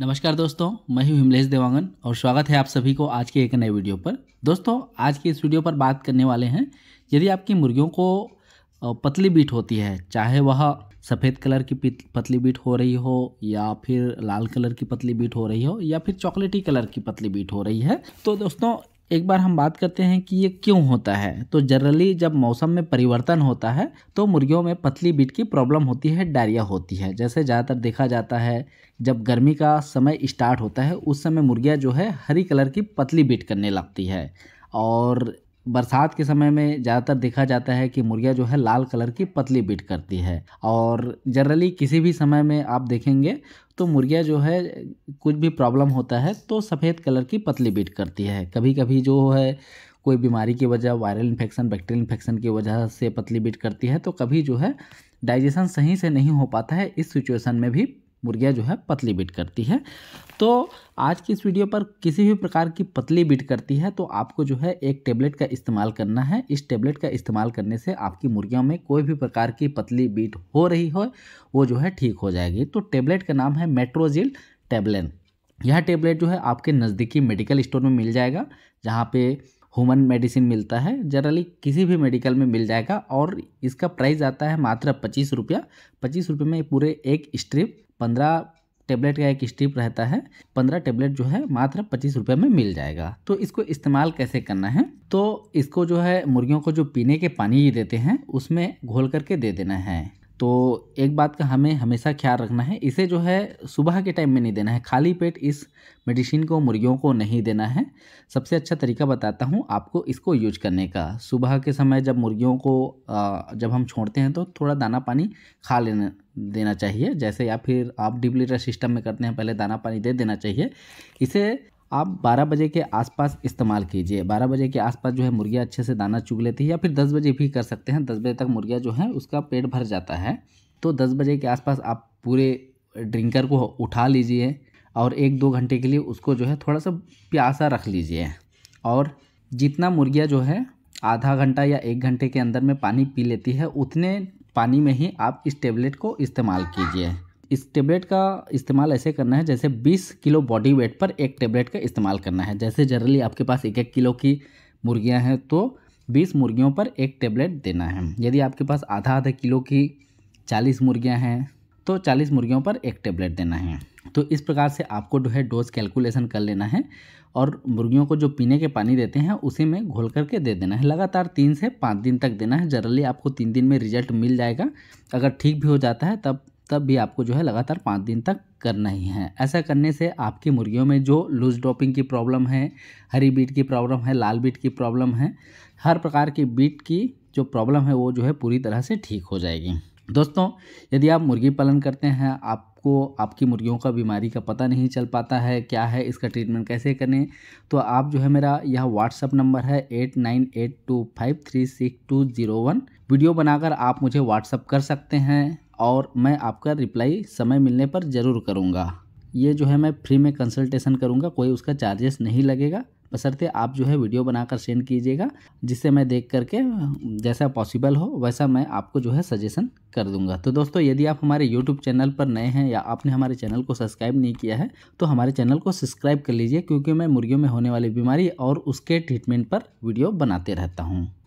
नमस्कार दोस्तों मैं हूं हिमलेश देवांगन और स्वागत है आप सभी को आज के एक नए वीडियो पर दोस्तों आज की इस वीडियो पर बात करने वाले हैं यदि आपकी मुर्गियों को पतली बीट होती है चाहे वह सफ़ेद कलर की पतली बीट हो रही हो या फिर लाल कलर की पतली बीट हो रही हो या फिर चॉकलेटी कलर की पतली बीट हो रही है तो दोस्तों एक बार हम बात करते हैं कि ये क्यों होता है तो जनरली जब मौसम में परिवर्तन होता है तो मुर्गियों में पतली बीट की प्रॉब्लम होती है डायरिया होती है जैसे ज़्यादातर देखा जाता है जब गर्मी का समय स्टार्ट होता है उस समय मुर्गियाँ जो है हरी कलर की पतली बीट करने लगती है और बरसात के समय में ज़्यादातर देखा जाता है कि मुर्गिया जो है लाल कलर की पतली बीट करती है और जनरली किसी भी समय में आप देखेंगे तो मुर्गिया जो है कुछ भी प्रॉब्लम होता है तो सफ़ेद कलर की पतली बीट करती है कभी कभी जो है कोई बीमारी की वजह वायरल इन्फेक्शन बैक्टीरियल इन्फेक्शन की वजह से पतली बीट करती है तो कभी जो है डाइजेशन सही से नहीं हो पाता है इस सिचुएशन में भी मुर्गियाँ जो है पतली बीट करती है तो आज की इस वीडियो पर किसी भी प्रकार की पतली बीट करती है तो आपको जो है एक टेबलेट का इस्तेमाल करना है इस टेबलेट का इस्तेमाल करने से आपकी मुर्गियों में कोई भी प्रकार की पतली बीट हो रही हो वो जो है ठीक हो जाएगी तो टेबलेट का नाम है मेट्रोजिल टेबलेन यह टेबलेट जो है आपके नज़दीकी मेडिकल स्टोर में मिल जाएगा जहाँ पे ह्यूमन मेडिसिन मिलता है जनरली किसी भी मेडिकल में मिल जाएगा और इसका प्राइस आता है मात्र पच्चीस रुपया पच्चीस रुपये में पूरे एक स्ट्रिप पंद्रह टेबलेट का एक स्ट्रिप रहता है पंद्रह टेबलेट जो है मात्र पच्चीस रुपये में मिल जाएगा तो इसको इस्तेमाल कैसे करना है तो इसको जो है मुर्गियों को जो पीने के पानी देते हैं उसमें घोल करके दे देना है तो एक बात का हमें हमेशा ख्याल रखना है इसे जो है सुबह के टाइम में नहीं देना है खाली पेट इस मेडिसिन को मुर्गियों को नहीं देना है सबसे अच्छा तरीका बताता हूँ आपको इसको यूज करने का सुबह के समय जब मुर्गियों को जब हम छोड़ते हैं तो थोड़ा दाना पानी खा लेना देना चाहिए जैसे या फिर आप डिब्लीटर सिस्टम में करते हैं पहले दाना पानी दे देना चाहिए इसे आप 12 बजे के आसपास इस्तेमाल कीजिए 12 बजे के आसपास जो है मुर्गिया अच्छे से दाना चुग लेती है या फिर 10 बजे भी कर सकते हैं 10 बजे तक मुर्गिया जो है उसका पेट भर जाता है तो 10 बजे के आसपास आप पूरे ड्रिंकर को उठा लीजिए और एक दो घंटे के लिए उसको जो है थोड़ा सा प्यासा रख लीजिए और जितना मुर्गिया जो है आधा घंटा या एक घंटे के अंदर में पानी पी लेती है उतने पानी में ही आप इस टेबलेट को इस्तेमाल कीजिए इस टेबलेट का इस्तेमाल ऐसे करना है जैसे 20 किलो बॉडी वेट पर एक टेबलेट का इस्तेमाल करना है जैसे जनरली आपके पास एक एक किलो की मुर्गियां हैं तो 20 मुर्गियों पर एक टेबलेट देना है यदि आपके पास आधा आधा किलो की 40 मुर्गियां हैं तो 40 मुर्गियों पर एक टेबलेट देना है तो इस प्रकार से आपको जो है डोज कैलकुलेसन कर लेना है और मुर्गियों को जो पीने के पानी देते हैं उसी में घोल करके दे देना है लगातार तीन से पाँच दिन तक देना है जनरली आपको तीन दिन में रिजल्ट मिल जाएगा अगर ठीक भी हो जाता है तब तब भी आपको जो है लगातार पाँच दिन तक करना ही है ऐसा करने से आपकी मुर्गियों में जो लूज ड्रॉपिंग की प्रॉब्लम है हरी बीट की प्रॉब्लम है लाल बीट की प्रॉब्लम है हर प्रकार की बीट की जो प्रॉब्लम है वो जो है पूरी तरह से ठीक हो जाएगी दोस्तों यदि आप मुर्गी पालन करते हैं आप आपको आपकी मुर्गियों का बीमारी का पता नहीं चल पाता है क्या है इसका ट्रीटमेंट कैसे करें तो आप जो है मेरा यह व्हाट्सअप नंबर है eight nine eight two five three six two zero one video बनाकर आप मुझे व्हाट्सअप कर सकते हैं और मैं आपका रिप्लाई समय मिलने पर ज़रूर करूँगा ये जो है मैं फ्री में कंसल्टेशन करूँगा कोई उसका चार्जेस नहीं लगेगा बसरते आप जो है वीडियो बनाकर सेंड कीजिएगा जिससे मैं देख करके जैसा पॉसिबल हो वैसा मैं आपको जो है सजेशन कर दूंगा तो दोस्तों यदि आप हमारे यूट्यूब चैनल पर नए हैं या आपने हमारे चैनल को सब्सक्राइब नहीं किया है तो हमारे चैनल को सब्सक्राइब कर लीजिए क्योंकि मैं मुर्गियों में होने वाली बीमारी और उसके ट्रीटमेंट पर वीडियो बनाते रहता हूँ